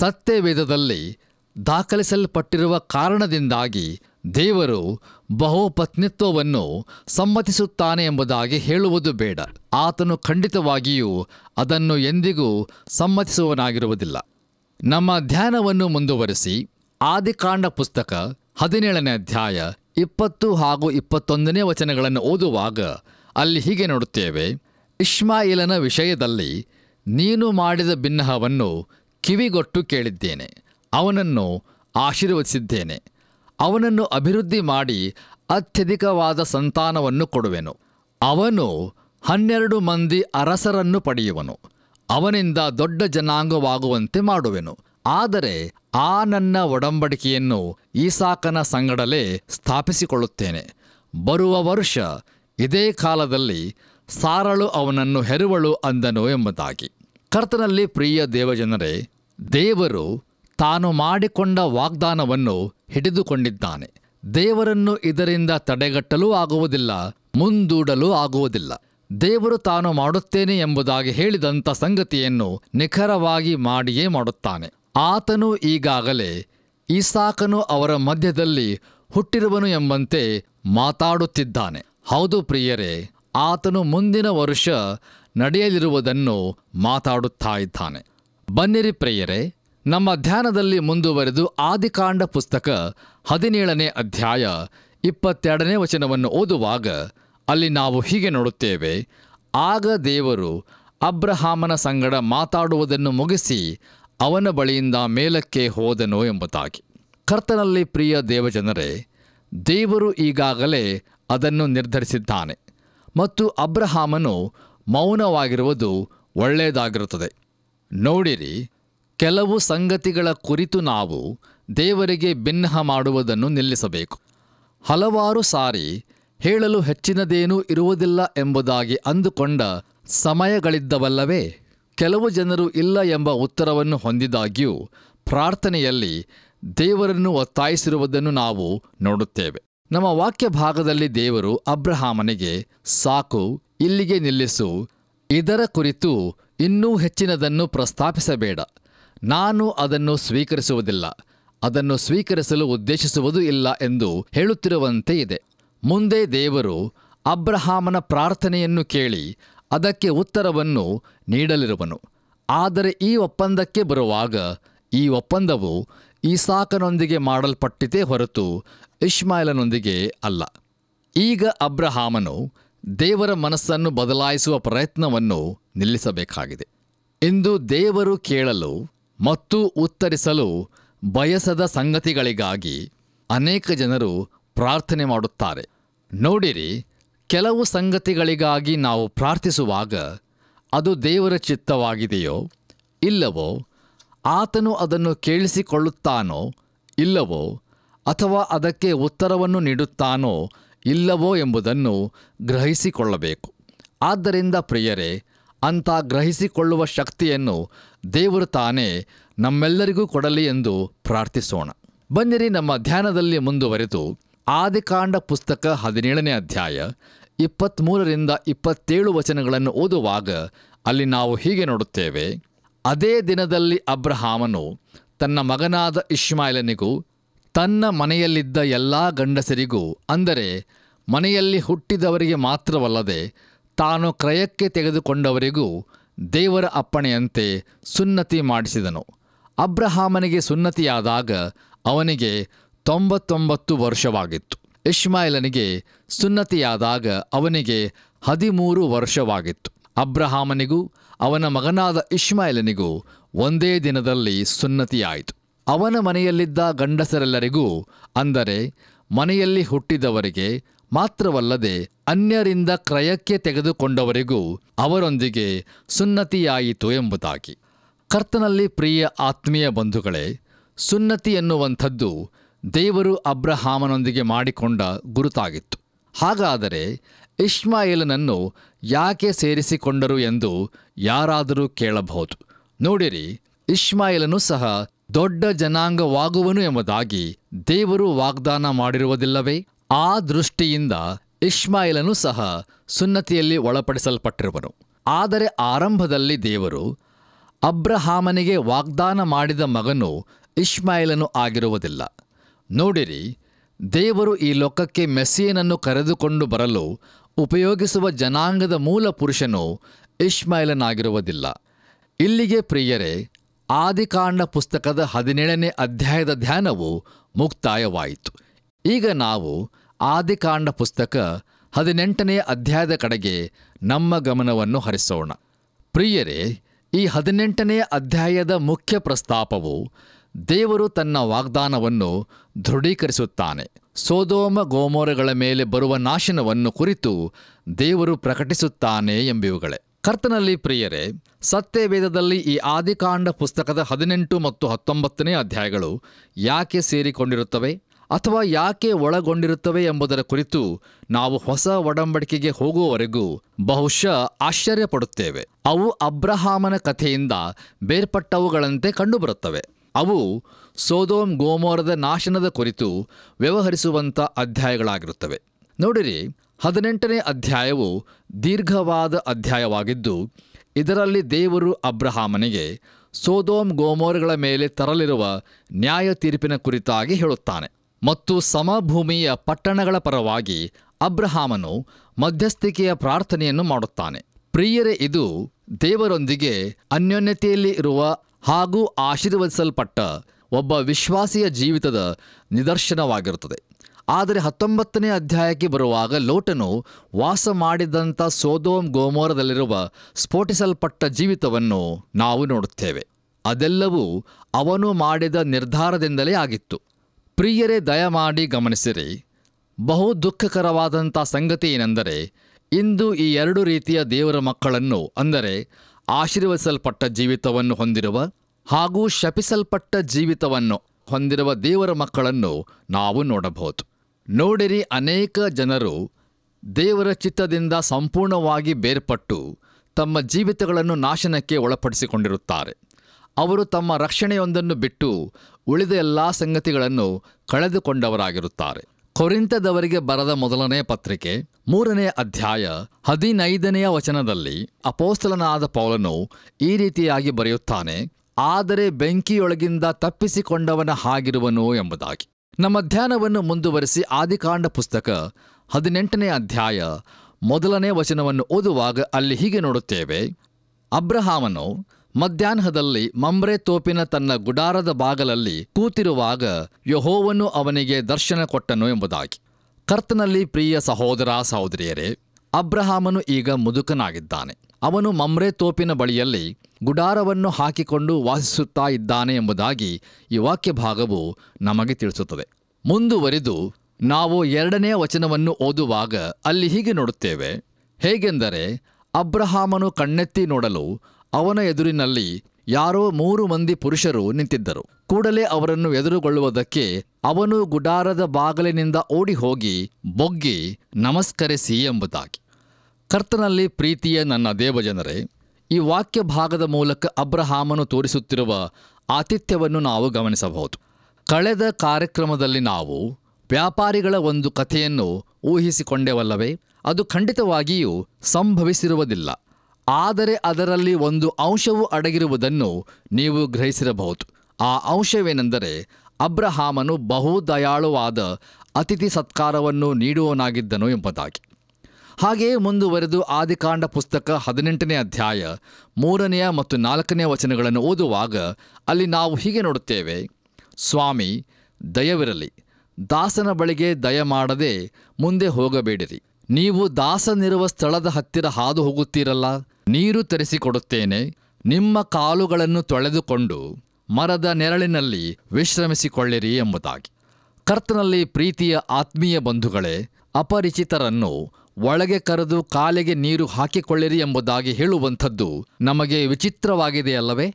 ಸತ್ಯವೇದದಲ್ಲಿ ದಾಖಲಿಸಲ್ಪಟ್ಟಿರುವ ಕಾರಣದಿಂದಾಗಿ ದೇವರು ಬಹುಪತ್ನಿತ್ವವನ್ನು ಸಮ್ಮತಿಸುತ್ತಾನೆ ಎಂಬುದಾಗಿ ಹೇಳುವುದು ಬೇಡ ಆತನು ಖಂಡಿತವಾಗಿಯೂ ಅದನ್ನು ಎಂದಿಗೂ ಸಮ್ಮತಿಸುವನಾಗಿರುವುದಿಲ್ಲ ನಮ್ಮ ಧ್ಯಾನವನ್ನು ಮುಂದುವರಿಸಿ ಆದಿಕಾಂಡ ಪುಸ್ತಕ ಹದಿನೇಳನೇ ಅಧ್ಯಾಯ ಇಪ್ಪತ್ತು ಹಾಗೂ ಇಪ್ಪತ್ತೊಂದನೇ ವಚನಗಳನ್ನು ಓದುವಾಗ ಅಲ್ಲಿ ಹೀಗೆ ನೋಡುತ್ತೇವೆ ಇಸ್ಮಾಯಿಲನ ವಿಷಯದಲ್ಲಿ ನೀನು ಮಾಡಿದ ಭಿನ್ನಹವನ್ನು ಕಿವಿಗೊಟ್ಟು ಕೇಳಿದ್ದೇನೆ ಅವನನ್ನು ಆಶೀರ್ವದಿಸಿದ್ದೇನೆ ಅವನನ್ನು ಅಭಿವೃದ್ಧಿ ಮಾಡಿ ಅತ್ಯಧಿಕವಾದ ಸಂತಾನವನ್ನು ಕೊಡುವೆನು ಅವನು ಹನ್ನೆರಡು ಮಂದಿ ಅರಸರನ್ನು ಪಡೆಯುವನು ಅವನಿಂದ ದೊಡ್ಡ ಜನಾಂಗವಾಗುವಂತೆ ಮಾಡುವೆನು ಆದರೆ ಆ ನನ್ನ ಒಡಂಬಡಿಕೆಯನ್ನು ಈಸಾಕನ ಸಂಗಡಲೇ ಸ್ಥಾಪಿಸಿಕೊಳ್ಳುತ್ತೇನೆ ಬರುವ ವರ್ಷ ಇದೇ ಕಾಲದಲ್ಲಿ ಸಾರಳು ಅವನನ್ನು ಹೆರುವಳು ಅಂದನು ಎಂಬುದಾಗಿ ಕರ್ತನಲ್ಲಿ ಪ್ರಿಯ ದೇವಜನರೇ ದೇವರು ತಾನು ಮಾಡಿಕೊಂಡ ವಾಗ್ದಾನವನ್ನು ಹಿಡಿದುಕೊಂಡಿದ್ದಾನೆ ದೇವರನ್ನು ಇದರಿಂದ ತಡೆಗಟ್ಟಲೂ ಆಗುವುದಿಲ್ಲ ಮುಂದೂಡಲೂ ಆಗುವುದಿಲ್ಲ ದೇವರು ತಾನು ಮಾಡುತ್ತೇನೆ ಎಂಬುದಾಗಿ ಹೇಳಿದಂಥ ಸಂಗತಿಯನ್ನು ನಿಖರವಾಗಿ ಮಾಡಿಯೇ ಮಾಡುತ್ತಾನೆ ಆತನು ಈಗಾಗಲೇ ಈಸಾಕನು ಅವರ ಮಧ್ಯದಲ್ಲಿ ಹುಟ್ಟಿರುವನು ಎಂಬಂತೆ ಮಾತಾಡುತ್ತಿದ್ದಾನೆ ಹೌದು ಪ್ರಿಯರೇ ಆತನು ಮುಂದಿನ ವರ್ಷ ನಡೆಯಲಿರುವುದನ್ನು ಮಾತಾಡುತ್ತಾ ಇದ್ದಾನೆ ಬನ್ನಿರಿ ಪ್ರಿಯರೇ ನಮ್ಮ ಧ್ಯಾನದಲ್ಲಿ ಮುಂದುವರೆದು ಆದಿಕಾಂಡ ಪುಸ್ತಕ ಹದಿನೇಳನೇ ಅಧ್ಯಾಯ ಇಪ್ಪತ್ತೆರಡನೇ ವಚನವನ್ನು ಓದುವಾಗ ಅಲ್ಲಿ ನಾವು ಹೀಗೆ ನೋಡುತ್ತೇವೆ ಆಗ ದೇವರು ಅಬ್ರಹಾಮನ ಸಂಗಡ ಮಾತಾಡುವುದನ್ನು ಮುಗಿಸಿ ಅವನ ಬಳಿಯಿಂದ ಮೇಲಕ್ಕೆ ಹೋದನು ಎಂಬುದಾಗಿ ಕರ್ತನಲ್ಲಿ ಪ್ರಿಯ ದೇವಜನರೇ ದೇವರು ಈಗಾಗಲೇ ಅದನ್ನು ನಿರ್ಧರಿಸಿದ್ದಾನೆ ಮತ್ತು ಅಬ್ರಹಾಮನು ಮೌನವಾಗಿರುವುದು ಒಳ್ಳೆಯದಾಗಿರುತ್ತದೆ ನೋಡಿರಿ ಕೆಲವು ಸಂಗತಿಗಳ ಕುರಿತು ನಾವು ದೇವರಿಗೆ ಭಿನ್ನಹ ಮಾಡುವುದನ್ನು ನಿಲ್ಲಿಸಬೇಕು ಹಲವಾರು ಸಾರಿ ಹೇಳಲು ಹೆಚ್ಚಿನದೇನೂ ಇರುವುದಿಲ್ಲ ಎಂಬುದಾಗಿ ಅಂದುಕೊಂಡ ಸಮಯಗಳಿದ್ದವಲ್ಲವೇ ಕೆಲವು ಜನರು ಇಲ್ಲ ಎಂಬ ಉತ್ತರವನ್ನು ಹೊಂದಿದಾಗ್ಯೂ ಪ್ರಾರ್ಥನೆಯಲ್ಲಿ ದೇವರನ್ನು ಒತ್ತಾಯಿಸಿರುವುದನ್ನು ನಾವು ನೋಡುತ್ತೇವೆ ನಮ್ಮ ವಾಕ್ಯ ಭಾಗದಲ್ಲಿ ದೇವರು ಅಬ್ರಹಾಮನಿಗೆ ಸಾಕು ಇಲ್ಲಿಗೆ ನಿಲ್ಲಿಸು ಇದರ ಕುರಿತು ಇನ್ನೂ ಹೆಚ್ಚಿನದನ್ನು ಪ್ರಸ್ತಾಪಿಸಬೇಡ ನಾನು ಅದನ್ನು ಸ್ವೀಕರಿಸುವುದಿಲ್ಲ ಅದನ್ನು ಸ್ವೀಕರಿಸಲು ಉದ್ದೇಶಿಸುವುದೂ ಇಲ್ಲ ಎಂದು ಹೇಳುತ್ತಿರುವಂತೆ ಇದೆ ಮುಂದೆ ದೇವರು ಅಬ್ರಹಾಮನ ಪ್ರಾರ್ಥನೆಯನ್ನು ಕೇಳಿ ಅದಕ್ಕೆ ಉತ್ತರವನ್ನು ನೀಡಲಿರುವನು ಆದರೆ ಈ ಒಪ್ಪಂದಕ್ಕೆ ಬರುವಾಗ ಈ ಒಪ್ಪಂದವು ಈಸಾಕನೊಂದಿಗೆ ಮಾಡಲ್ಪಟ್ಟಿತೇ ಹೊರತು ಇಸ್ಮಾಯಿಲನೊಂದಿಗೆ ಅಲ್ಲ ಈಗ ಅಬ್ರಹಾಮನು ದೇವರ ಮನಸ್ಸನ್ನು ಬದಲಾಯಿಸುವ ಪ್ರಯತ್ನವನ್ನು ನಿಲ್ಲಿಸಬೇಕಾಗಿದೆ ಇಂದು ದೇವರು ಕೇಳಲು ಮತ್ತು ಉತ್ತರಿಸಲು ಬಯಸದ ಸಂಗತಿಗಳಿಗಾಗಿ ಅನೇಕ ಜನರು ಪ್ರಾರ್ಥನೆ ಮಾಡುತ್ತಾರೆ ನೋಡಿರಿ ಕೆಲವು ಸಂಗತಿಗಳಿಗಾಗಿ ನಾವು ಪ್ರಾರ್ಥಿಸುವಾಗ ಅದು ದೇವರ ಚಿತ್ತವಾಗಿದೆಯೋ ಇಲ್ಲವೋ ಆತನು ಅದನ್ನು ಕೇಳಿಸಿಕೊಳ್ಳುತ್ತಾನೋ ಇಲ್ಲವೋ ಅಥವಾ ಅದಕ್ಕೆ ಉತ್ತರವನ್ನು ನೀಡುತ್ತಾನೋ ಇಲ್ಲವೋ ಎಂಬುದನ್ನು ಗ್ರಹಿಸಿಕೊಳ್ಳಬೇಕು ಆದ್ದರಿಂದ ಪ್ರಿಯರೇ ಅಂತ ಗ್ರಹಿಸಿಕೊಳ್ಳುವ ಶಕ್ತಿಯನ್ನು ದೇವರು ತಾನೇ ನಮ್ಮೆಲ್ಲರಿಗೂ ಕೊಡಲಿ ಎಂದು ಪ್ರಾರ್ಥಿಸೋಣ ಬನ್ನಿರಿ ನಮ್ಮ ಧ್ಯಾನದಲ್ಲಿ ಮುಂದುವರೆದು ಆದಿಕಾಂಡ ಪುಸ್ತಕ ಹದಿನೇಳನೇ ಅಧ್ಯಾಯ ಇಪ್ಪತ್ತ್ಮೂರರಿಂದ ಇಪ್ಪತ್ತೇಳು ವಚನಗಳನ್ನು ಓದುವಾಗ ಅಲ್ಲಿ ನಾವು ಹೀಗೆ ನೋಡುತ್ತೇವೆ ಅದೇ ದಿನದಲ್ಲಿ ಅಬ್ರಹಾಮನು ತನ್ನ ಮಗನಾದ ಇಶ್ಮಾಯಿಲನಿಗೂ ತನ್ನ ಮನೆಯಲ್ಲಿದ್ದ ಎಲ್ಲ ಗಂಡಸರಿಗೂ ಅಂದರೆ ಮನೆಯಲ್ಲಿ ಹುಟ್ಟಿದವರಿಗೆ ಮಾತ್ರವಲ್ಲದೆ ತಾನು ಕ್ರಯಕ್ಕೆ ತೆಗೆದುಕೊಂಡವರಿಗೂ ದೇವರ ಅಪ್ಪಣೆಯಂತೆ ಸುನ್ನತಿ ಮಾಡಿಸಿದನು ಅಬ್ರಹಾಮನಿಗೆ ಸುನ್ನತಿಯಾದಾಗ ಅವನಿಗೆ ತೊಂಬತ್ತೊಂಬತ್ತು ವರ್ಷವಾಗಿತ್ತು ಇಸ್ಮಾಯಿಲನಿಗೆ ಸುನ್ನತಿಯಾದಾಗ ಅವನಿಗೆ ಹದಿಮೂರು ವರ್ಷವಾಗಿತ್ತು ಅಬ್ರಹಾಮನಿಗೂ ಅವನ ಮಗನಾದ ಇಸ್ಮಾಯಿಲನಿಗೂ ಒಂದೇ ದಿನದಲ್ಲಿ ಸುನ್ನತಿಯಾಯಿತು ಅವನ ಮನೆಯಲ್ಲಿದ್ದ ಗಂಡಸರೆಲ್ಲರಿಗೂ ಅಂದರೆ ಮನೆಯಲ್ಲಿ ಹುಟ್ಟಿದವರಿಗೆ ಮಾತ್ರವಲ್ಲದೆ ಅನ್ಯರಿಂದ ಕ್ರಯಕ್ಕೆ ತೆಗೆದುಕೊಂಡವರಿಗೂ ಅವರೊಂದಿಗೆ ಸುನ್ನತಿಯಾಯಿತು ಎಂಬುದಾಗಿ ಕರ್ತನಲ್ಲಿ ಪ್ರಿಯ ಆತ್ಮೀಯ ಬಂಧುಗಳೇ ಸುನ್ನತಿ ಎನ್ನುವಂಥದ್ದು ದೇವರು ಅಬ್ರಹಾಮನೊಂದಿಗೆ ಮಾಡಿಕೊಂಡ ಗುರುತಾಗಿತ್ತು ಹಾಗಾದರೆ ಇಸ್ಮಾಯಿಲನನ್ನು ಯಾಕೆ ಸೇರಿಸಿಕೊಂಡರು ಎಂದು ಯಾರಾದರೂ ಕೇಳಬಹುದು ನೋಡಿರಿ ಇಷ್ಮಾಯಿಲನು ಸಹ ದೊಡ್ಡ ಜನಾಂಗವಾಗುವನು ಎಂಬುದಾಗಿ ದೇವರು ವಾಗ್ದಾನ ಮಾಡಿರುವುದಿಲ್ಲವೇ ಆ ದೃಷ್ಟಿಯಿಂದ ಇಶ್ಮಾಯಿಲನು ಸಹ ಸುನ್ನತಿಯಲ್ಲಿ ಒಳಪಡಿಸಲ್ಪಟ್ಟಿರುವನು ಆದರೆ ಆರಂಭದಲ್ಲಿ ದೇವರು ಅಬ್ರಹಾಮನಿಗೆ ವಾಗ್ದಾನ ಮಾಡಿದ ಮಗನು ಇಶ್ಮಾಯಿಲನು ಆಗಿರುವುದಿಲ್ಲ ನೋಡಿರಿ ದೇವರು ಈ ಲೋಕಕ್ಕೆ ಮೆಸ್ಸಿಯನನ್ನು ಕರೆದುಕೊಂಡು ಬರಲು ಉಪಯೋಗಿಸುವ ಜನಾಂಗದ ಮೂಲ ಪುರುಷನು ಇಶ್ಮಾಯಿಲನಾಗಿರುವುದಿಲ್ಲ ಇಲ್ಲಿಗೆ ಪ್ರಿಯರೇ ಆದಿಕಾಂಡ ಪುಸ್ತಕದ ಹದಿನೇಳನೇ ಅಧ್ಯಾಯದ ಧ್ಯಾನವು ಮುಕ್ತಾಯವಾಯಿತು ಈಗ ನಾವು ಆದಿಕಾಂಡ ಪುಸ್ತಕ ಹದಿನೆಂಟನೇ ಅಧ್ಯಾಯದ ಕಡೆಗೆ ನಮ್ಮ ಗಮನವನ್ನು ಹರಿಸೋಣ ಪ್ರಿಯರೇ ಈ ಹದಿನೆಂಟನೇ ಅಧ್ಯಾಯದ ಮುಖ್ಯ ಪ್ರಸ್ತಾಪವು ದೇವರು ತನ್ನ ವಾಗ್ದಾನವನ್ನು ದೃಢೀಕರಿಸುತ್ತಾನೆ ಸೋದೋಮ ಗೋಮೋರಗಳ ಮೇಲೆ ಬರುವ ನಾಶನವನ್ನು ಕುರಿತು ದೇವರು ಪ್ರಕಟಿಸುತ್ತಾನೆ ಎಂಬಿವುಗಳೇ ಕರ್ತನಲ್ಲಿ ಪ್ರಿಯರೇ ಸತ್ಯವೇದದಲ್ಲಿ ಈ ಆದಿಕಾಂಡ ಪುಸ್ತಕದ ಹದಿನೆಂಟು ಮತ್ತು ಹತ್ತೊಂಬತ್ತನೇ ಅಧ್ಯಾಯಗಳು ಯಾಕೆ ಸೇರಿಕೊಂಡಿರುತ್ತವೆ ಅಥವಾ ಯಾಕೆ ಒಳಗೊಂಡಿರುತ್ತವೆ ಎಂಬುದರ ಕುರಿತು ನಾವು ಹೊಸ ಒಡಂಬಡಿಕೆಗೆ ಹೋಗುವವರೆಗೂ ಬಹುಶಃ ಆಶ್ಚರ್ಯಪಡುತ್ತೇವೆ ಅವು ಅಬ್ರಹಾಮನ ಕಥೆಯಿಂದ ಬೇರ್ಪಟ್ಟವುಗಳಂತೆ ಕಂಡುಬರುತ್ತವೆ ಅವು ಸೋದೋಮ್ ಗೋಮೋರದ ನಾಶನದ ಕುರಿತು ವ್ಯವಹರಿಸುವಂಥ ಅಧ್ಯಾಯಗಳಾಗಿರುತ್ತವೆ ನೋಡಿರಿ ಹದಿನೆಂಟನೇ ಅಧ್ಯಾಯವು ದೀರ್ಘವಾದ ಅಧ್ಯಾಯವಾಗಿದ್ದು ಇದರಲ್ಲಿ ದೇವರು ಅಬ್ರಹಾಮನಿಗೆ ಸೋದೋಮ್ ಗೋಮೋರಗಳ ಮೇಲೆ ತರಲಿರುವ ನ್ಯಾಯ ತೀರ್ಪಿನ ಕುರಿತಾಗಿ ಹೇಳುತ್ತಾನೆ ಮತ್ತು ಸಮಭೂಮಿಯ ಪಟ್ಟಣಗಳ ಪರವಾಗಿ ಅಬ್ರಹಾಮನು ಮಧ್ಯಸ್ಥಿಕೆಯ ಪ್ರಾರ್ಥನೆಯನ್ನು ಮಾಡುತ್ತಾನೆ ಪ್ರಿಯರೇ ಇದು ದೇವರೊಂದಿಗೆ ಅನ್ಯೋನ್ಯತೆಯಲ್ಲಿ ಇರುವ ಹಾಗೂ ಆಶೀರ್ವದಿಸಲ್ಪಟ್ಟ ಒಬ್ಬ ವಿಶ್ವಾಸಿಯ ಜೀವಿತದ ನಿದರ್ಶನವಾಗಿರುತ್ತದೆ ಆದರೆ ಹತ್ತೊಂಬತ್ತನೇ ಅಧ್ಯಾಯಕ್ಕೆ ಬರುವಾಗ ಲೋಟನು ವಾಸ ಮಾಡಿದಂಥ ಸೋದೋಮ್ ಗೋಮೋರದಲ್ಲಿರುವ ಸ್ಫೋಟಿಸಲ್ಪಟ್ಟ ಜೀವಿತವನ್ನು ನಾವು ನೋಡುತ್ತೇವೆ ಅದೆಲ್ಲವೂ ಅವನು ಮಾಡಿದ ನಿರ್ಧಾರದಿಂದಲೇ ಆಗಿತ್ತು ಪ್ರಿಯರೇ ದಯಮಾಡಿ ಗಮನಿಸಿರಿ ಬಹು ದುಃಖಕರವಾದಂಥ ಸಂಗತಿ ಏನೆಂದರೆ ಇಂದು ಈ ಎರಡು ರೀತಿಯ ದೇವರ ಮಕ್ಕಳನ್ನು ಅಂದರೆ ಆಶೀರ್ವದಿಸಲ್ಪಟ್ಟ ಜೀವಿತವನ್ನು ಹೊಂದಿರುವ ಹಾಗೂ ಶಪಿಸಲ್ಪಟ್ಟ ಜೀವಿತವನ್ನು ಹೊಂದಿರುವ ದೇವರ ಮಕ್ಕಳನ್ನು ನಾವು ನೋಡಬಹುದು ನೋಡಿರಿ ಅನೇಕ ಜನರು ದೇವರ ಚಿತ್ತದಿಂದ ಸಂಪೂರ್ಣವಾಗಿ ಬೇರ್ಪಟ್ಟು ತಮ್ಮ ಜೀವಿತಗಳನ್ನು ನಾಶನಕ್ಕೆ ಒಳಪಡಿಸಿಕೊಂಡಿರುತ್ತಾರೆ ಅವರು ತಮ್ಮ ರಕ್ಷಣೆಯೊಂದನ್ನು ಬಿಟ್ಟು ಉಳಿದ ಎಲ್ಲ ಸಂಗತಿಗಳನ್ನು ಕಳೆದುಕೊಂಡವರಾಗಿರುತ್ತಾರೆ ಕೊರಿಂತದವರಿಗೆ ಬರದ ಮೊದಲನೇ ಪತ್ರಿಕೆ ಮೂರನೇ ಅಧ್ಯಾಯ ಹದಿನೈದನೆಯ ವಚನದಲ್ಲಿ ಅಪೋಸ್ತಲನಾದ ಪೌಲನು ಈ ರೀತಿಯಾಗಿ ಬರೆಯುತ್ತಾನೆ ಆದರೆ ಬೆಂಕಿಯೊಳಗಿಂದ ತಪ್ಪಿಸಿಕೊಂಡವನ ಹಾಗಿರುವನು ಎಂಬುದಾಗಿ ನಮ್ಮ ಧ್ಯಾನವನ್ನು ಮುಂದುವರಿಸಿ ಆದಿಕಾಂಡ ಪುಸ್ತಕ ಹದಿನೆಂಟನೇ ಅಧ್ಯಾಯ ಮೊದಲನೇ ವಚನವನ್ನು ಓದುವಾಗ ಅಲ್ಲಿ ಹೀಗೆ ನೋಡುತ್ತೇವೆ ಅಬ್ರಹಾಮನು ಮಧ್ಯಾಹ್ನದಲ್ಲಿ ಮಮ್ರೆ ತೋಪಿನ ತನ್ನ ಗುಡಾರದ ಬಾಗಲಲ್ಲಿ ಕೂತಿರುವಾಗ ಯಹೋವನ್ನು ಅವನಿಗೆ ದರ್ಶನ ಕೊಟ್ಟನು ಎಂಬುದಾಗಿ ಕರ್ತನಲ್ಲಿ ಪ್ರಿಯ ಸಹೋದರ ಸಹೋದರಿಯರೇ ಅಬ್ರಹಾಮನು ಈಗ ಮುದುಕನಾಗಿದ್ದಾನೆ ಅವನು ಮಮ್ರೆ ತೋಪಿನ ಬಳಿಯಲ್ಲಿ ಗುಡಾರವನ್ನು ಹಾಕಿಕೊಂಡು ವಾಸಿಸುತ್ತಾ ಇದ್ದಾನೆ ಎಂಬುದಾಗಿ ಈ ವಾಕ್ಯ ಭಾಗವು ನಮಗೆ ತಿಳಿಸುತ್ತದೆ ಮುಂದುವರಿದು ನಾವು ಎರಡನೇ ವಚನವನ್ನು ಓದುವಾಗ ಅಲ್ಲಿ ಹೀಗೆ ನೋಡುತ್ತೇವೆ ಹೇಗೆಂದರೆ ಅಬ್ರಹಾಮನು ಕಣ್ಣೆತ್ತಿ ನೋಡಲು ಅವನ ಎದುರಿನಲ್ಲಿ ಯಾರೋ ಮೂರು ಮಂದಿ ಪುರುಷರು ನಿಂತಿದ್ದರು ಕೂಡಲೇ ಅವರನ್ನು ಎದುರುಗೊಳ್ಳುವುದಕ್ಕೆ ಅವನು ಗುಡಾರದ ಬಾಗಲಿನಿಂದ ಓಡಿ ಹೋಗಿ ಬೊಗ್ಗಿ ನಮಸ್ಕರಿಸಿ ಎಂಬುದಾಗಿ ಕರ್ತನಲ್ಲಿ ಪ್ರೀತಿಯ ನನ್ನ ದೇವಜನರೇ ಈ ವಾಕ್ಯ ಭಾಗದ ಮೂಲಕ ಅಬ್ರಹಾಮನು ತೋರಿಸುತ್ತಿರುವ ಆತಿಥ್ಯವನ್ನು ನಾವು ಗಮನಿಸಬಹುದು ಕಳೆದ ಕಾರ್ಯಕ್ರಮದಲ್ಲಿ ನಾವು ವ್ಯಾಪಾರಿಗಳ ಒಂದು ಕಥೆಯನ್ನು ಊಹಿಸಿಕೊಂಡೆವಲ್ಲವೇ ಅದು ಖಂಡಿತವಾಗಿಯೂ ಸಂಭವಿಸಿರುವುದಿಲ್ಲ ಆದರೆ ಅದರಲ್ಲಿ ಒಂದು ಅಂಶವು ಅಡಗಿರುವುದನ್ನು ನೀವು ಗ್ರಹಿಸಿರಬಹುದು ಆ ಅಂಶವೇನೆಂದರೆ ಅಬ್ರಹಾಮನು ಬಹು ದಯಾಳುವಾದ ಅತಿಥಿ ಸತ್ಕಾರವನ್ನು ನೀಡುವನಾಗಿದ್ದನು ಎಂಬುದಾಗಿ ಹಾಗೆಯೇ ಮುಂದುವರೆದು ಆದಿಕಾಂಡ ಪುಸ್ತಕ ಹದಿನೆಂಟನೇ ಅಧ್ಯಾಯ ಮೂರನೆಯ ಮತ್ತು ನಾಲ್ಕನೆಯ ವಚನಗಳನ್ನು ಓದುವಾಗ ಅಲ್ಲಿ ನಾವು ಹೀಗೆ ನೋಡುತ್ತೇವೆ ಸ್ವಾಮಿ ದಯವಿರಲಿ ದಾಸನ ಬಳಿಗೆ ದಯ ಮಾಡದೆ ಮುಂದೆ ಹೋಗಬೇಡಿರಿ ನೀವು ದಾಸನಿರುವ ಸ್ಥಳದ ಹತ್ತಿರ ಹಾದು ಹೋಗುತ್ತೀರಲ್ಲ ನೀರು ತರಿಸಿಕೊಡುತ್ತೇನೆ ನಿಮ್ಮ ಕಾಲುಗಳನ್ನು ತೊಳೆದುಕೊಂಡು ಮರದ ನೆರಳಿನಲ್ಲಿ ವಿಶ್ರಮಿಸಿಕೊಳ್ಳಿರಿ ಎಂಬುದಾಗಿ ಕರ್ತನಲ್ಲಿ ಪ್ರೀತಿಯ ಆತ್ಮೀಯ ಬಂಧುಗಳೇ ಅಪರಿಚಿತರನ್ನು ಒಳಗೆ ಕರೆದು ಕಾಲಿಗೆ ನೀರು ಹಾಕಿಕೊಳ್ಳಿರಿ ಎಂಬುದಾಗಿ ಹೇಳುವಂಥದ್ದು ನಮಗೆ ವಿಚಿತ್ರವಾಗಿದೆಯಲ್ಲವೇ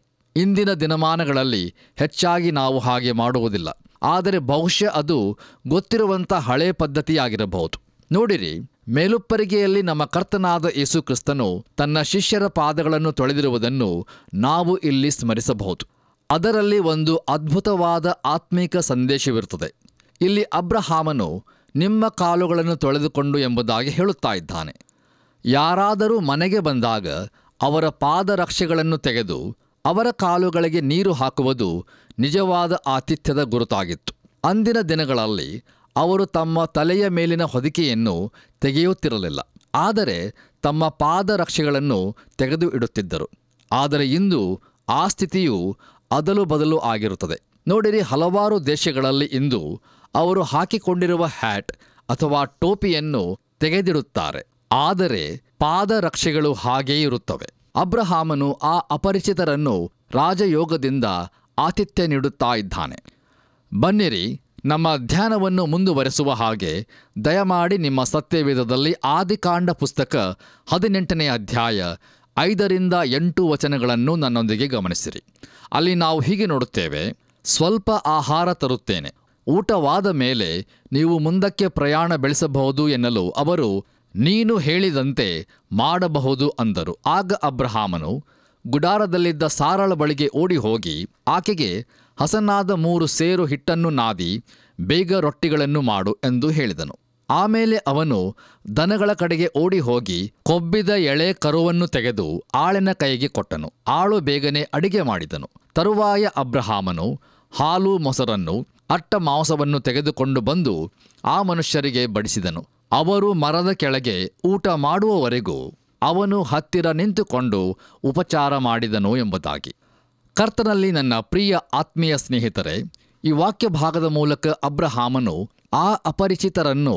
ಇಂದಿನ ದಿನಮಾನಗಳಲ್ಲಿ ಹೆಚ್ಚಾಗಿ ನಾವು ಹಾಗೆ ಮಾಡುವುದಿಲ್ಲ ಆದರೆ ಬಹುಶಃ ಅದು ಗೊತ್ತಿರುವಂಥ ಹಳೆ ಪದ್ಧತಿಯಾಗಿರಬಹುದು ನೋಡಿರಿ ಮೇಲುಪ್ಪರಿಗೆಯಲ್ಲಿ ನಮ್ಮ ಕರ್ತನಾದ ಯೇಸು ಕ್ರಿಸ್ತನು ತನ್ನ ಶಿಷ್ಯರ ಪಾದಗಳನ್ನು ತೊಳೆದಿರುವುದನ್ನು ನಾವು ಇಲ್ಲಿ ಸ್ಮರಿಸಬಹುದು ಅದರಲ್ಲಿ ಒಂದು ಅದ್ಭುತವಾದ ಆತ್ಮೀಕ ಸಂದೇಶವಿರುತ್ತದೆ ಇಲ್ಲಿ ಅಬ್ರಹಾಮನು ನಿಮ್ಮ ಕಾಲುಗಳನ್ನು ತೊಳೆದುಕೊಂಡು ಎಂಬುದಾಗಿ ಹೇಳುತ್ತಾ ಇದ್ದಾನೆ ಯಾರಾದರೂ ಮನೆಗೆ ಬಂದಾಗ ಅವರ ಪಾದರಕ್ಷೆಗಳನ್ನು ತೆಗೆದು ಅವರ ಕಾಲುಗಳಿಗೆ ನೀರು ಹಾಕುವುದು ನಿಜವಾದ ಆತಿಥ್ಯದ ಗುರುತಾಗಿತ್ತು ಅಂದಿನ ದಿನಗಳಲ್ಲಿ ಅವರು ತಮ್ಮ ತಲೆಯ ಮೇಲಿನ ಹೊದಿಕೆಯನ್ನು ತೆಗೆಯುತ್ತಿರಲಿಲ್ಲ ಆದರೆ ತಮ್ಮ ಪಾದರಕ್ಷೆಗಳನ್ನು ತೆಗೆದು ಇಡುತ್ತಿದ್ದರು ಆದರೆ ಇಂದು ಆ ಸ್ಥಿತಿಯು ಅದಲು ಬದಲು ಆಗಿರುತ್ತದೆ ನೋಡಿರಿ ಹಲವಾರು ದೇಶಗಳಲ್ಲಿ ಇಂದು ಅವರು ಹಾಕಿಕೊಂಡಿರುವ ಹ್ಯಾಟ್ ಅಥವಾ ಟೋಪಿಯನ್ನು ತೆಗೆದಿಡುತ್ತಾರೆ ಆದರೆ ಪಾದರಕ್ಷೆಗಳು ಹಾಗೇ ಇರುತ್ತವೆ ಅಬ್ರಹಾಮನು ಆ ಅಪರಿಚಿತರನ್ನು ರಾಜಯೋಗದಿಂದ ಆತಿಥ್ಯ ನೀಡುತ್ತಾ ಇದ್ದಾನೆ ಬನ್ನಿರಿ ನಮ್ಮ ಧ್ಯಾನವನ್ನು ಮುಂದುವರೆಸುವ ಹಾಗೆ ದಯಮಾಡಿ ನಿಮ್ಮ ಸತ್ಯವೇದದಲ್ಲಿ ಆದಿಕಾಂಡ ಪುಸ್ತಕ ಹದಿನೆಂಟನೇ ಅಧ್ಯಾಯ ಐದರಿಂದ ಎಂಟು ವಚನಗಳನ್ನು ನನ್ನೊಂದಿಗೆ ಗಮನಿಸಿರಿ ಅಲ್ಲಿ ನಾವು ಹೀಗೆ ನೋಡುತ್ತೇವೆ ಸ್ವಲ್ಪ ಆಹಾರ ತರುತ್ತೇನೆ ಊಟವಾದ ಮೇಲೆ ನೀವು ಮುಂದಕ್ಕೆ ಪ್ರಯಾಣ ಬೆಳೆಸಬಹುದು ಎನ್ನಲು ಅವರು ನೀನು ಹೇಳಿದಂತೆ ಮಾಡಬಹುದು ಅಂದರು ಆಗ ಅಬ್ರಹಾಮನು ಗುಡಾರದಲ್ಲಿದ್ದ ಸಾರಳ ಬಳಿಗೆ ಓಡಿ ಹೋಗಿ ಆಕೆಗೆ ಹಸನಾದ ಮೂರು ಸೇರು ಹಿಟ್ಟನ್ನು ನಾದಿ ಬೇಗ ರೊಟ್ಟಿಗಳನ್ನು ಮಾಡು ಎಂದು ಹೇಳಿದನು ಆಮೇಲೆ ಅವನು ದನಗಳ ಕಡೆಗೆ ಓಡಿ ಹೋಗಿ ಕೊಬ್ಬಿದ ಎಳೆ ಕರುವನ್ನು ತೆಗೆದು ಆಳಿನ ಕೈಗೆ ಕೊಟ್ಟನು ಆಳು ಬೇಗನೆ ಅಡಿಗೆ ಮಾಡಿದನು ತರುವಾಯ ಅಬ್ರಹಾಮನು ಹಾಲು ಮೊಸರನ್ನು ಅಟ್ಟ ಮಾಂಸವನ್ನು ತೆಗೆದುಕೊಂಡು ಬಂದು ಆ ಮನುಷ್ಯರಿಗೆ ಬಡಿಸಿದನು ಅವರು ಮರದ ಕೆಳಗೆ ಊಟ ಮಾಡುವವರೆಗೂ ಅವನು ಹತ್ತಿರ ನಿಂತುಕೊಂಡು ಉಪಚಾರ ಮಾಡಿದನು ಎಂಬುದಾಗಿ ಕರ್ತನಲ್ಲಿ ನನ್ನ ಪ್ರಿಯ ಆತ್ಮೀಯ ಸ್ನೇಹಿತರೆ ಈ ವಾಕ್ಯ ಭಾಗದ ಮೂಲಕ ಅಬ್ರಹಾಮನು ಆ ಅಪರಿಚಿತರನ್ನು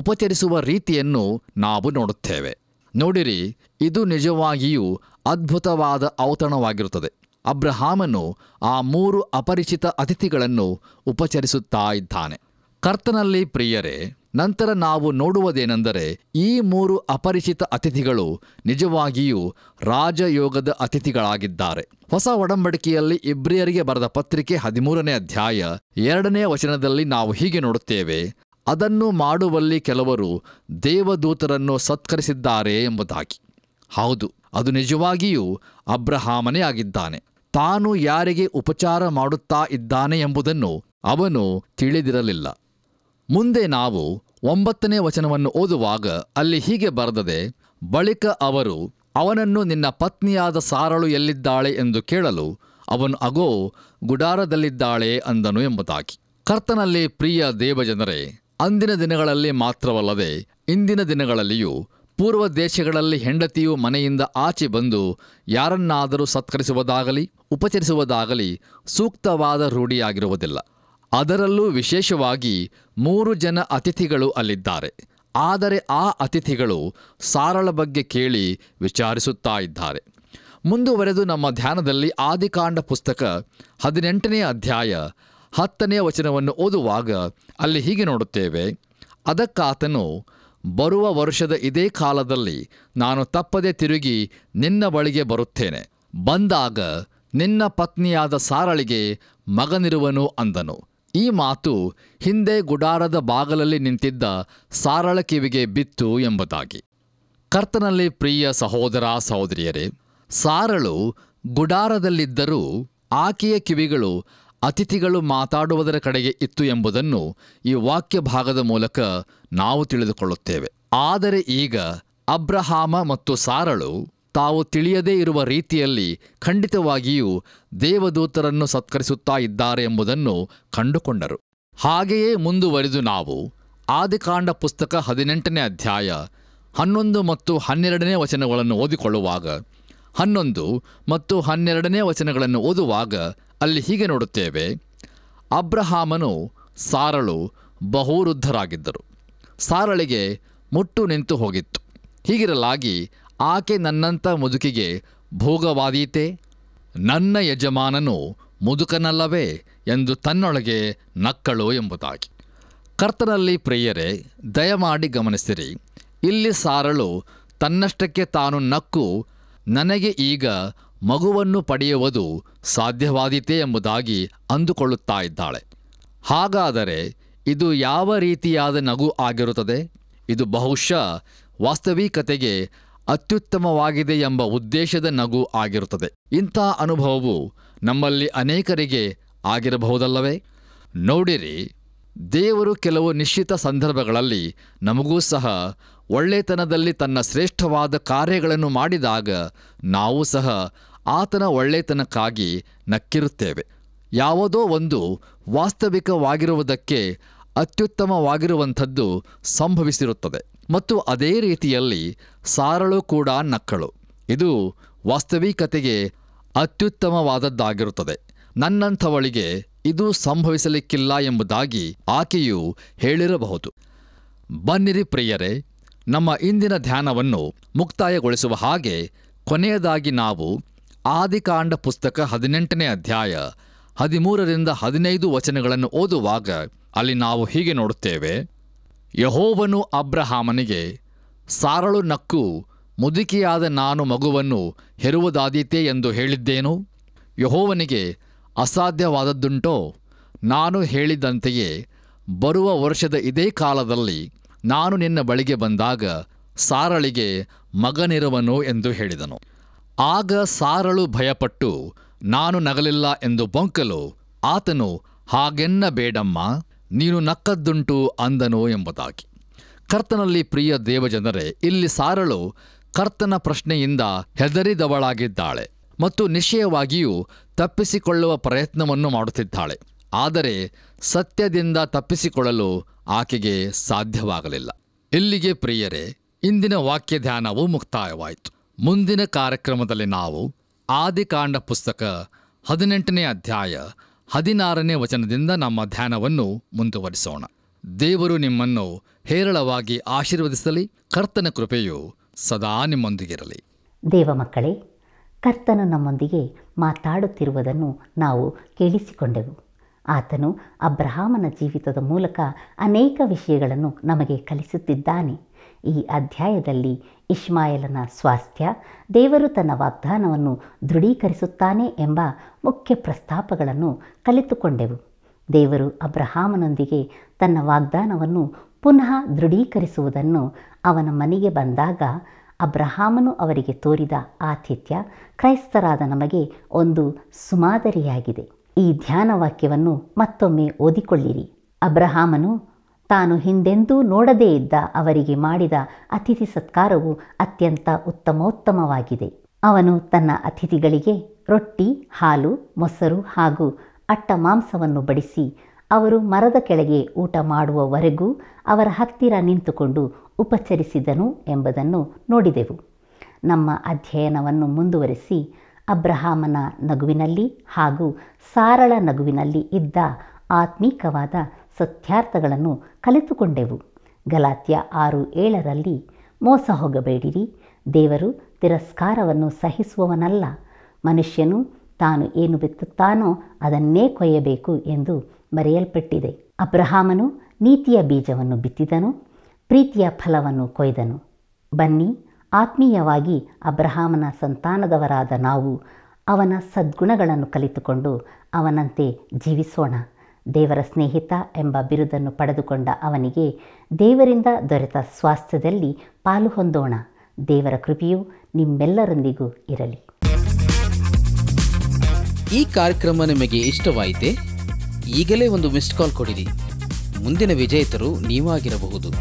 ಉಪಚರಿಸುವ ರೀತಿಯನ್ನು ನಾವು ನೋಡುತ್ತೇವೆ ನೋಡಿರಿ ಇದು ನಿಜವಾಗಿಯೂ ಅದ್ಭುತವಾದ ಔತಣವಾಗಿರುತ್ತದೆ ಅಬ್ರಹಾಮನು ಆ ಮೂರು ಅಪರಿಚಿತ ಅತಿಥಿಗಳನ್ನು ಉಪಚರಿಸುತ್ತಾ ಇದ್ದಾನೆ ಕರ್ತನಲ್ಲಿ ಪ್ರಿಯರೇ ನಂತರ ನಾವು ನೋಡುವುದೇನೆಂದರೆ ಈ ಮೂರು ಅಪರಿಚಿತ ಅತಿಥಿಗಳು ನಿಜವಾಗಿಯೂ ರಾಜಯೋಗದ ಅತಿಥಿಗಳಾಗಿದ್ದಾರೆ ಹೊಸ ಒಡಂಬಡಿಕೆಯಲ್ಲಿ ಇಬ್ರಿಯರಿಗೆ ಬರೆದ ಪತ್ರಿಕೆ ಹದಿಮೂರನೇ ಅಧ್ಯಾಯ ಎರಡನೇ ವಚನದಲ್ಲಿ ನಾವು ಹೀಗೆ ನೋಡುತ್ತೇವೆ ಅದನ್ನು ಮಾಡುವಲ್ಲಿ ಕೆಲವರು ದೇವದೂತರನ್ನು ಸತ್ಕರಿಸಿದ್ದಾರೆ ಎಂಬುದಾಗಿ ಹೌದು ಅದು ನಿಜವಾಗಿಯೂ ಅಬ್ರಹಾಮನೇ ಆಗಿದ್ದಾನೆ ತಾನು ಯಾರಿಗೆ ಉಪಚಾರ ಮಾಡುತ್ತಾ ಇದ್ದಾನೆ ಎಂಬುದನ್ನು ಅವನು ತಿಳಿದಿರಲಿಲ್ಲ ಮುಂದೆ ನಾವು ಒಂಬತ್ತನೇ ವಚನವನ್ನು ಓದುವಾಗ ಅಲ್ಲಿ ಹೀಗೆ ಬರೆದದೆ ಬಳಿಕ ಅವರು ಅವನನ್ನು ನಿನ್ನ ಪತ್ನಿಯಾದ ಸಾರಳು ಎಲ್ಲಿದ್ದಾಳೆ ಎಂದು ಕೇಳಲು ಅವನು ಅಗೋ ಗುಡಾರದಲ್ಲಿದ್ದಾಳೆ ಅಂದನು ಎಂಬುದಾಗಿ ಕರ್ತನಲ್ಲಿ ಪ್ರಿಯ ದೇವಜನರೇ ಅಂದಿನ ದಿನಗಳಲ್ಲಿ ಮಾತ್ರವಲ್ಲದೆ ಇಂದಿನ ದಿನಗಳಲ್ಲಿಯೂ ಪೂರ್ವ ದೇಶಗಳಲ್ಲಿ ಹೆಂಡತಿಯು ಮನೆಯಿಂದ ಆಚೆ ಬಂದು ಯಾರನ್ನಾದರೂ ಸತ್ಕರಿಸುವುದಾಗಲಿ ಉಪಚರಿಸುವುದಾಗಲಿ ಸೂಕ್ತವಾದ ರೂಢಿಯಾಗಿರುವುದಿಲ್ಲ ಅದರಲ್ಲೂ ವಿಶೇಷವಾಗಿ ಮೂರು ಜನ ಅತಿಥಿಗಳು ಅಲ್ಲಿದ್ದಾರೆ ಆದರೆ ಆ ಅತಿಥಿಗಳು ಸಾರಳ ಬಗ್ಗೆ ಕೇಳಿ ವಿಚಾರಿಸುತ್ತಾ ಇದ್ದಾರೆ ಮುಂದುವರೆದು ನಮ್ಮ ಧ್ಯಾನದಲ್ಲಿ ಆದಿಕಾಂಡ ಪುಸ್ತಕ ಹದಿನೆಂಟನೇ ಅಧ್ಯಾಯ ಹತ್ತನೇ ವಚನವನ್ನು ಓದುವಾಗ ಅಲ್ಲಿ ಹೀಗೆ ನೋಡುತ್ತೇವೆ ಅದಕ್ಕಾತನು ಬರುವ ವರ್ಷದ ಇದೇ ಕಾಲದಲ್ಲಿ ನಾನು ತಪ್ಪದೆ ತಿರುಗಿ ನಿನ್ನ ಬಳಿಗೆ ಬರುತ್ತೇನೆ ಬಂದಾಗ ನಿನ್ನ ಪತ್ನಿಯಾದ ಸಾರಳಿಗೆ ಮಗನಿರುವನು ಅಂದನು ಈ ಮಾತು ಹಿಂದೆ ಗುಡಾರದ ಬಾಗಲಲ್ಲಿ ನಿಂತಿದ್ದ ಸಾರಳ ಕಿವಿಗೆ ಬಿತ್ತು ಎಂಬುದಾಗಿ ಕರ್ತನಲ್ಲಿ ಪ್ರಿಯ ಸಹೋದರ ಸಹೋದರಿಯರೇ ಸಾರಳು ಗುಡಾರದಲ್ಲಿದ್ದರೂ ಆಕೆಯ ಕಿವಿಗಳು ಅತಿಥಿಗಳು ಮಾತಾಡುವುದರ ಕಡೆಗೆ ಇತ್ತು ಎಂಬುದನ್ನು ಈ ವಾಕ್ಯ ಭಾಗದ ಮೂಲಕ ನಾವು ತಿಳಿದುಕೊಳ್ಳುತ್ತೇವೆ ಆದರೆ ಈಗ ಅಬ್ರಹಾಮ ಮತ್ತು ಸಾರಳು ತಾವು ತಿಳಿಯದೇ ಇರುವ ರೀತಿಯಲ್ಲಿ ಖಂಡಿತವಾಗಿಯೂ ದೇವದೂತರನ್ನು ಸತ್ಕರಿಸುತ್ತಾ ಇದ್ದಾರೆ ಎಂಬುದನ್ನು ಕಂಡುಕೊಂಡರು ಹಾಗೆಯೇ ಮುಂದುವರಿದು ನಾವು ಆದಿಕಾಂಡ ಪುಸ್ತಕ ಹದಿನೆಂಟನೇ ಅಧ್ಯಾಯ ಹನ್ನೊಂದು ಮತ್ತು ಹನ್ನೆರಡನೇ ವಚನಗಳನ್ನು ಓದಿಕೊಳ್ಳುವಾಗ ಹನ್ನೊಂದು ಮತ್ತು ಹನ್ನೆರಡನೇ ವಚನಗಳನ್ನು ಓದುವಾಗ ಅಲ್ಲಿ ಹೀಗೆ ನೋಡುತ್ತೇವೆ ಅಬ್ರಹಾಮನು ಸಾರಳು ಬಹುವೃದ್ಧರಾಗಿದ್ದರು ಸಾರಳಿಗೆ ಮುಟ್ಟು ನಿಂತು ಹೋಗಿತ್ತು ಹೀಗಿರಲಾಗಿ ಆಕೆ ನನ್ನಂಥ ಮುದುಕಿಗೆ ಭೋಗವಾದೀತೆ ನನ್ನ ಯಜಮಾನನು ಮುದುಕನಲ್ಲವೇ ಎಂದು ತನ್ನೊಳಗೆ ನಕ್ಕಳು ಎಂಬುದಾಗಿ ಕರ್ತನಲ್ಲಿ ಪ್ರಿಯರೇ ದಯಮಾಡಿ ಗಮನಿಸಿರಿ ಇಲ್ಲಿ ಸಾರಳು ತನ್ನಷ್ಟಕ್ಕೆ ತಾನು ನಕ್ಕು ನನಗೆ ಈಗ ಮಗುವನ್ನು ಪಡೆಯುವುದು ಸಾಧ್ಯವಾದೀತೆ ಎಂಬುದಾಗಿ ಅಂದುಕೊಳ್ಳುತ್ತಾ ಇದ್ದಾಳೆ ಹಾಗಾದರೆ ಇದು ಯಾವ ರೀತಿಯಾದ ನಗು ಆಗಿರುತ್ತದೆ ಇದು ಬಹುಶಃ ವಾಸ್ತವಿಕತೆಗೆ ಅತ್ಯುತ್ತಮವಾಗಿದೆ ಎಂಬ ಉದ್ದೇಶದ ನಗು ಆಗಿರುತ್ತದೆ ಇಂಥ ಅನುಭವವು ನಮ್ಮಲ್ಲಿ ಅನೇಕರಿಗೆ ಆಗಿರಬಹುದಲ್ಲವೇ ನೋಡಿರಿ ದೇವರು ಕೆಲವು ನಿಶ್ಚಿತ ಸಂದರ್ಭಗಳಲ್ಲಿ ನಮಗೂ ಸಹ ಒಳ್ಳೆತನದಲ್ಲಿ ತನ್ನ ಶ್ರೇಷ್ಠವಾದ ಕಾರ್ಯಗಳನ್ನು ಮಾಡಿದಾಗ ನಾವು ಸಹ ಆತನ ಒಳ್ಳೆತನಕ್ಕಾಗಿ ನಕ್ಕಿರುತ್ತೇವೆ ಯಾವುದೋ ಒಂದು ವಾಸ್ತವಿಕವಾಗಿರುವುದಕ್ಕೆ ಅತ್ಯುತ್ತಮವಾಗಿರುವಂಥದ್ದು ಸಂಭವಿಸಿರುತ್ತದೆ ಮತ್ತು ಅದೇ ರೀತಿಯಲ್ಲಿ ಸಾರಳು ಕೂಡ ನಕ್ಕಳು ಇದು ವಾಸ್ತವಿಕತೆಗೆ ಅತ್ಯುತ್ತಮವಾದದ್ದಾಗಿರುತ್ತದೆ ನನ್ನಂಥವಳಿಗೆ ಇದು ಸಂಭವಿಸಲಿಕ್ಕಿಲ್ಲ ಎಂಬುದಾಗಿ ಆಕೆಯು ಹೇಳಿರಬಹುದು ಬನ್ನಿರಿ ಪ್ರಿಯರೇ ನಮ್ಮ ಇಂದಿನ ಧ್ಯಾನವನ್ನು ಮುಕ್ತಾಯಗೊಳಿಸುವ ಹಾಗೆ ಕೊನೆಯದಾಗಿ ನಾವು ಆದಿಕಾಂಡ ಪುಸ್ತಕ ಹದಿನೆಂಟನೇ ಅಧ್ಯಾಯ ಹದಿಮೂರರಿಂದ ಹದಿನೈದು ವಚನಗಳನ್ನು ಓದುವಾಗ ಅಲ್ಲಿ ನಾವು ಹೀಗೆ ನೋಡುತ್ತೇವೆ ಯಹೋವನು ಅಬ್ರಹಾಮನಿಗೆ ಸಾರಳು ನಕ್ಕು ಮುದುಕಿಯಾದ ನಾನು ಮಗುವನ್ನು ಹೆರುವುದಾದೀತೆ ಎಂದು ಹೇಳಿದ್ದೇನು ಯಹೋವನಿಗೆ ಅಸಾಧ್ಯವಾದದ್ದುಂಟೋ ನಾನು ಹೇಳಿದಂತೆಯೇ ಬರುವ ವರ್ಷದ ಇದೇ ಕಾಲದಲ್ಲಿ ನಾನು ನಿನ್ನ ಬಳಿಗೆ ಬಂದಾಗ ಸಾರಳಿಗೆ ಮಗನಿರುವನು ಎಂದು ಹೇಳಿದನು ಆಗ ಸಾರಳು ಭಯಪಟ್ಟು ನಾನು ನಗಲಿಲ್ಲ ಎಂದು ಬೊಂಕಲು ಆತನು ಹಾಗೆನ್ನ ಬೇಡಮ್ಮ ನೀನು ನಕ್ಕದ್ದುಂಟು ಅಂದನು ಎಂಬುದಾಗಿ ಕರ್ತನಲ್ಲಿ ಪ್ರಿಯ ದೇವಜನರೇ ಇಲ್ಲಿ ಸಾರಳು ಕರ್ತನ ಪ್ರಶ್ನೆಯಿಂದ ಹೆದರಿದವಳಾಗಿದ್ದಾಳೆ ಮತ್ತು ನಿಶ್ಚಯವಾಗಿಯೂ ತಪ್ಪಿಸಿಕೊಳ್ಳುವ ಪ್ರಯತ್ನವನ್ನು ಮಾಡುತ್ತಿದ್ದಾಳೆ ಆದರೆ ಸತ್ಯದಿಂದ ತಪ್ಪಿಸಿಕೊಳ್ಳಲು ಆಕೆಗೆ ಸಾಧ್ಯವಾಗಲಿಲ್ಲ ಇಲ್ಲಿಗೆ ಪ್ರಿಯರೇ ಇಂದಿನ ವಾಕ್ಯ ಧ್ಯಾನವು ಮುಕ್ತಾಯವಾಯಿತು ಮುಂದಿನ ಕಾರ್ಯಕ್ರಮದಲ್ಲಿ ನಾವು ಆದಿಕಾಂಡ ಪುಸ್ತಕ ಹದಿನೆಂಟನೇ ಅಧ್ಯಾಯ ಹದಿನಾರನೇ ವಚನದಿಂದ ನಮ್ಮ ಧ್ಯಾನವನ್ನು ಮುಂದುವರಿಸೋಣ ದೇವರು ನಿಮ್ಮನ್ನು ಹೇರಳವಾಗಿ ಆಶೀರ್ವದಿಸಲಿ ಕರ್ತನ ಕೃಪೆಯು ಸದಾ ನಿಮ್ಮೊಂದಿಗಿರಲಿ ದೇವ ಮಕ್ಕಳೇ ಕರ್ತನು ನಮ್ಮೊಂದಿಗೆ ಮಾತಾಡುತ್ತಿರುವುದನ್ನು ನಾವು ಕೇಳಿಸಿಕೊಂಡೆವು ಆತನು ಅಬ್ರಹಾಮನ ಜೀವಿತದ ಮೂಲಕ ಅನೇಕ ವಿಷಯಗಳನ್ನು ನಮಗೆ ಕಲಿಸುತ್ತಿದ್ದಾನೆ ಈ ಅಧ್ಯಾಯದಲ್ಲಿ ಇಶ್ಮಾಯಲನ ಸ್ವಾಸ್ಥ್ಯ ದೇವರು ತನ್ನ ವಾಗ್ದಾನವನ್ನು ದೃಢೀಕರಿಸುತ್ತಾನೆ ಎಂಬ ಮುಖ್ಯ ಪ್ರಸ್ತಾಪಗಳನ್ನು ಕಲಿತುಕೊಂಡೆವು ದೇವರು ಅಬ್ರಹಾಮನೊಂದಿಗೆ ತನ್ನ ವಾಗ್ದಾನವನ್ನು ಪುನಃ ದೃಢೀಕರಿಸುವುದನ್ನು ಅವನ ಮನೆಗೆ ಬಂದಾಗ ಅಬ್ರಹಾಮನು ಅವರಿಗೆ ತೋರಿದ ಆತಿಥ್ಯ ಕ್ರೈಸ್ತರಾದ ನಮಗೆ ಒಂದು ಸುಮಾದರಿಯಾಗಿದೆ ಈ ಧ್ಯಾನ ವಾಕ್ಯವನ್ನು ಮತ್ತೊಮ್ಮೆ ಓದಿಕೊಳ್ಳಿರಿ ಅಬ್ರಹಾಮನು ತಾನು ಹಿಂದೆಂದೂ ನೋಡದೇ ಇದ್ದ ಅವರಿಗೆ ಮಾಡಿದ ಅತಿಥಿ ಸತ್ಕಾರವು ಅತ್ಯಂತ ಉತ್ತಮೋತ್ತಮವಾಗಿದೆ ಅವನು ತನ್ನ ಅತಿಥಿಗಳಿಗೆ ರೊಟ್ಟಿ ಹಾಲು ಮೊಸರು ಹಾಗೂ ಅಟ್ಟ ಮಾಂಸವನ್ನು ಬಡಿಸಿ ಅವರು ಮರದ ಕೆಳಗೆ ಊಟ ಮಾಡುವವರೆಗೂ ಅವರ ಹತ್ತಿರ ನಿಂತುಕೊಂಡು ಉಪಚರಿಸಿದನು ಎಂಬುದನ್ನು ನೋಡಿದೆವು ನಮ್ಮ ಅಧ್ಯಯನವನ್ನು ಮುಂದುವರಿಸಿ ಅಬ್ರಹಾಮನ ನಗುವಿನಲ್ಲಿ ಹಾಗೂ ಸಾರಳ ನಗುವಿನಲ್ಲಿ ಇದ್ದ ಆತ್ಮೀಕವಾದ ಸತ್ಯಾರ್ಥಗಳನ್ನು ಕಲಿತುಕೊಂಡೆವು ಗಲಾತ್ಯ ಆರು ಏಳರಲ್ಲಿ ಮೋಸ ಹೋಗಬೇಡಿರಿ ದೇವರು ತಿರಸ್ಕಾರವನ್ನು ಸಹಿಸುವವನಲ್ಲ ಮನುಷ್ಯನು ತಾನು ಏನು ಬಿತ್ತುತ್ತಾನೋ ಅದನ್ನೇ ಕೊಯ್ಯಬೇಕು ಎಂದು ಬರೆಯಲ್ಪಟ್ಟಿದೆ ಅಬ್ರಹಾಮನು ನೀತಿಯ ಬೀಜವನ್ನು ಬಿತ್ತಿದನು ಪ್ರೀತಿಯ ಫಲವನ್ನು ಕೊಯ್ದನು ಬನ್ನಿ ಆತ್ಮೀಯವಾಗಿ ಅಬ್ರಹಾಮನ ಸಂತಾನದವರಾದ ನಾವು ಅವನ ಸದ್ಗುಣಗಳನ್ನು ಕಲಿತುಕೊಂಡು ಅವನಂತೆ ಜೀವಿಸೋಣ ದೇವರ ಸ್ನೇಹಿತ ಎಂಬ ಬಿರುದನ್ನು ಪಡೆದುಕೊಂಡ ಅವನಿಗೆ ದೇವರಿಂದ ದೊರೆತ ಸ್ವಾಸ್ಥ್ಯದಲ್ಲಿ ಪಾಲು ಹೊಂದೋಣ ದೇವರ ಕೃಪೆಯು ನಿಮ್ಮೆಲ್ಲರೊಂದಿಗೂ ಇರಲಿ ಈ ಕಾರ್ಯಕ್ರಮ ನಿಮಗೆ ಇಷ್ಟವಾಯಿತೆ ಈಗಲೇ ಒಂದು ಮಿಸ್ಡ್ ಕಾಲ್ ಕೊಡಿರಿ ಮುಂದಿನ ವಿಜೇತರು ನೀವಾಗಿರಬಹುದು